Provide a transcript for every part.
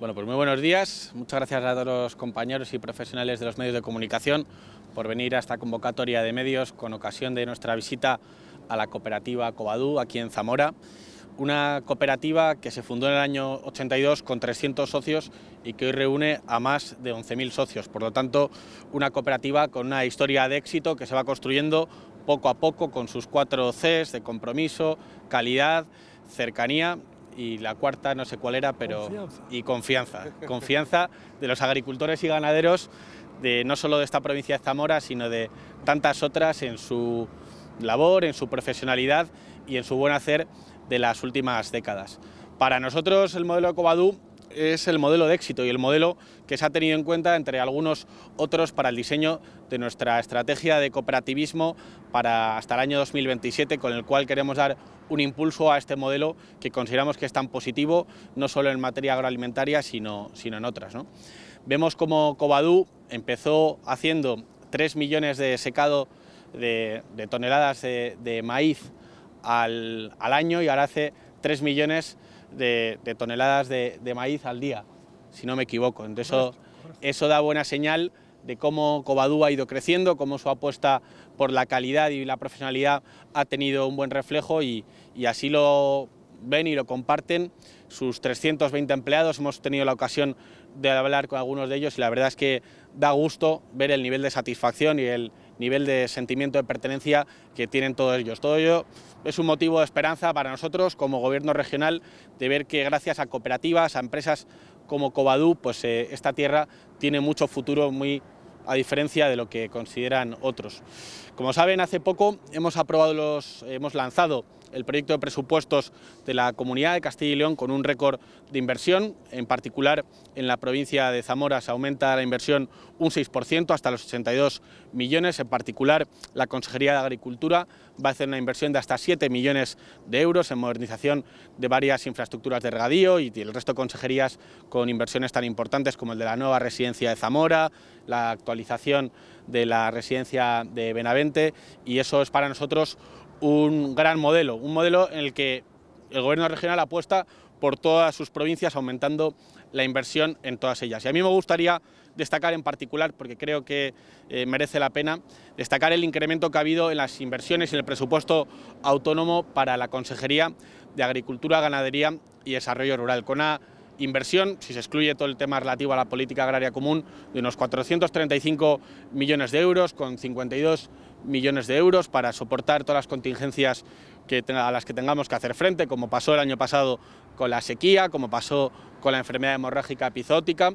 Bueno, pues muy buenos días. Muchas gracias a todos los compañeros y profesionales de los medios de comunicación por venir a esta convocatoria de medios con ocasión de nuestra visita a la cooperativa Covadú, aquí en Zamora. Una cooperativa que se fundó en el año 82 con 300 socios y que hoy reúne a más de 11.000 socios. Por lo tanto, una cooperativa con una historia de éxito que se va construyendo poco a poco con sus cuatro Cs de compromiso, calidad, cercanía y la cuarta no sé cuál era, pero... Y confianza. Confianza de los agricultores y ganaderos, de, no solo de esta provincia de Zamora, sino de tantas otras en su labor, en su profesionalidad y en su buen hacer de las últimas décadas. Para nosotros el modelo de Cobadú es el modelo de éxito y el modelo que se ha tenido en cuenta entre algunos otros para el diseño de nuestra estrategia de cooperativismo para hasta el año 2027, con el cual queremos dar un impulso a este modelo que consideramos que es tan positivo, no solo en materia agroalimentaria, sino, sino en otras. Vemos como Covadú empezó haciendo 3 millones de secado de, toneladas de, maíz al, al, año y ahora hace 3 millones de, toneladas de, maíz al día, si no me equivoco. Entonces eso, eso da buena señal de cómo Cobadú ha ido creciendo, cómo su apuesta por la calidad y la profesionalidad ha tenido un buen reflejo y, y así lo ven y lo comparten sus 320 empleados. Hemos tenido la ocasión de hablar con algunos de ellos y la verdad es que da gusto ver el nivel de satisfacción y el, nivel de sentimiento de pertenencia que tienen todos ellos. Todo ello es un motivo de esperanza para nosotros como gobierno regional de ver que gracias a cooperativas, a empresas como Cobadú, pues eh, esta tierra tiene mucho futuro muy a diferencia de lo que consideran otros. Como saben, hace poco hemos aprobado los, hemos lanzado el proyecto de presupuestos de la Comunidad de Castilla y León con un récord de inversión. En particular, en la provincia de Zamora se aumenta la inversión un 6% hasta los 82 millones. En particular, la Consejería de Agricultura va a hacer una inversión de hasta 7 millones de euros en modernización de varias infraestructuras de regadío y el resto de consejerías con inversiones tan importantes como el de la nueva residencia de Zamora, la actualización de la residencia de Benavente y eso es para nosotros un gran modelo, un modelo en el que el gobierno regional apuesta por todas sus provincias aumentando la inversión en todas ellas. Y a mí me gustaría destacar en particular, porque creo que eh, merece la pena, destacar el incremento que ha habido en las inversiones y en el presupuesto autónomo para la Consejería de Agricultura, Ganadería y Desarrollo Rural, inversión, si se excluye todo el tema relativo a la política agraria común, de unos 435 millones de euros, con 52 millones de euros para soportar todas las contingencias que, a las que tengamos que hacer frente, como pasó el año pasado con la sequía, como pasó con la enfermedad hemorrágica epizótica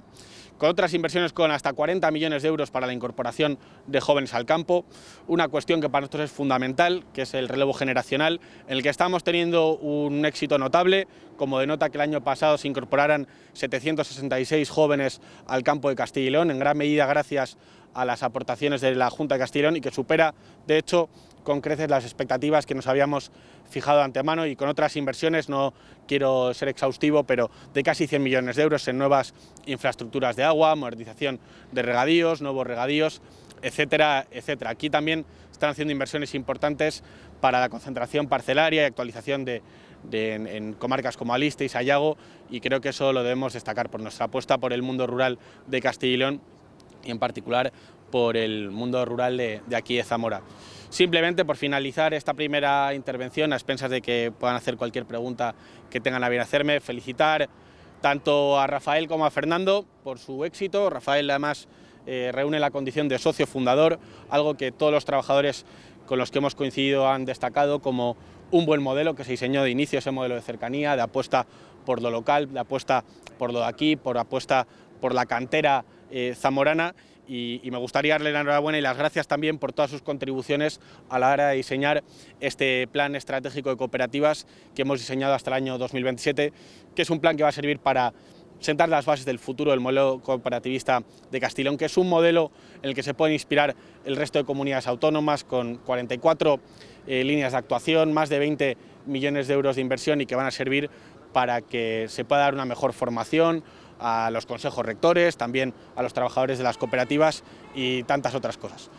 con otras inversiones con hasta 40 millones de euros para la incorporación de jóvenes al campo. Una cuestión que para nosotros es fundamental, que es el relevo generacional, en el que estamos teniendo un éxito notable, como denota que el año pasado se incorporaran 766 jóvenes al campo de Castilla y León, en gran medida gracias a las aportaciones de la Junta de Castellón y que supera, de hecho, con creces las expectativas que nos habíamos fijado antemano y con otras inversiones, no quiero ser exhaustivo, pero de casi 100 millones de euros en nuevas infraestructuras de agua, modernización de regadíos, nuevos regadíos, etcétera, etcétera. Aquí también están haciendo inversiones importantes para la concentración parcelaria y actualización de, en, comarcas como Aliste y Sayago y creo que eso lo debemos destacar por nuestra apuesta por el mundo rural de Castilla y León y en particular por el mundo rural de, aquí de Zamora. Simplemente por finalizar esta primera intervención, a expensas de que puedan hacer cualquier pregunta que tengan a bien hacerme, felicitar tanto a Rafael como a Fernando por su éxito. Rafael además eh, reúne la condición de socio fundador, algo que todos los trabajadores con los que hemos coincidido han destacado como un buen modelo que se diseñó de inicio, ese modelo de cercanía, de apuesta por lo local, de apuesta por lo de aquí, por apuesta por la cantera eh, zamorana y, me gustaría darle la enhorabuena y las gracias también por todas sus contribuciones a la hora de diseñar este plan estratégico de cooperativas que hemos diseñado hasta el año 2027, que es un plan que va a servir para sentar las bases del futuro del modelo cooperativista de Castilón, que es un modelo en el que se pueden inspirar el resto de comunidades autónomas con 44 eh, líneas de actuación, más de 20 millones de euros de inversión y que van a servir para que se pueda dar una mejor formación, a los consejos rectores, también a los trabajadores de las cooperativas y tantas otras cosas.